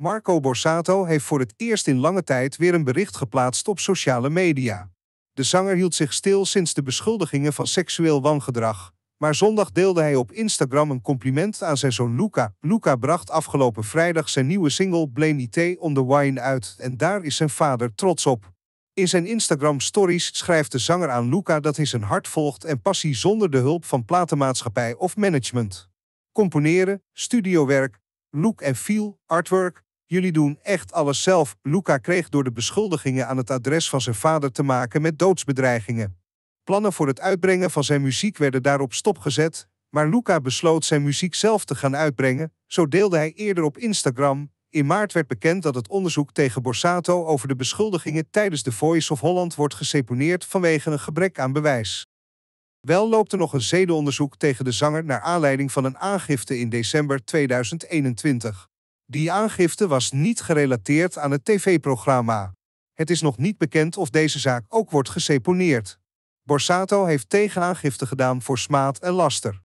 Marco Borsato heeft voor het eerst in lange tijd weer een bericht geplaatst op sociale media. De zanger hield zich stil sinds de beschuldigingen van seksueel wangedrag. Maar zondag deelde hij op Instagram een compliment aan zijn zoon Luca. Luca bracht afgelopen vrijdag zijn nieuwe single Blame IT on the Wine uit en daar is zijn vader trots op. In zijn Instagram stories schrijft de zanger aan Luca dat hij zijn hart volgt en passie zonder de hulp van platenmaatschappij of management. Componeren, studiowerk, look en feel, artwork, Jullie doen echt alles zelf. Luca kreeg door de beschuldigingen aan het adres van zijn vader te maken met doodsbedreigingen. Plannen voor het uitbrengen van zijn muziek werden daarop stopgezet, maar Luca besloot zijn muziek zelf te gaan uitbrengen. Zo deelde hij eerder op Instagram. In maart werd bekend dat het onderzoek tegen Borsato over de beschuldigingen tijdens de Voice of Holland wordt geseponeerd vanwege een gebrek aan bewijs. Wel loopt er nog een zedenonderzoek tegen de zanger naar aanleiding van een aangifte in december 2021. Die aangifte was niet gerelateerd aan het tv-programma. Het is nog niet bekend of deze zaak ook wordt geseponeerd. Borsato heeft tegenaangifte gedaan voor smaad en laster.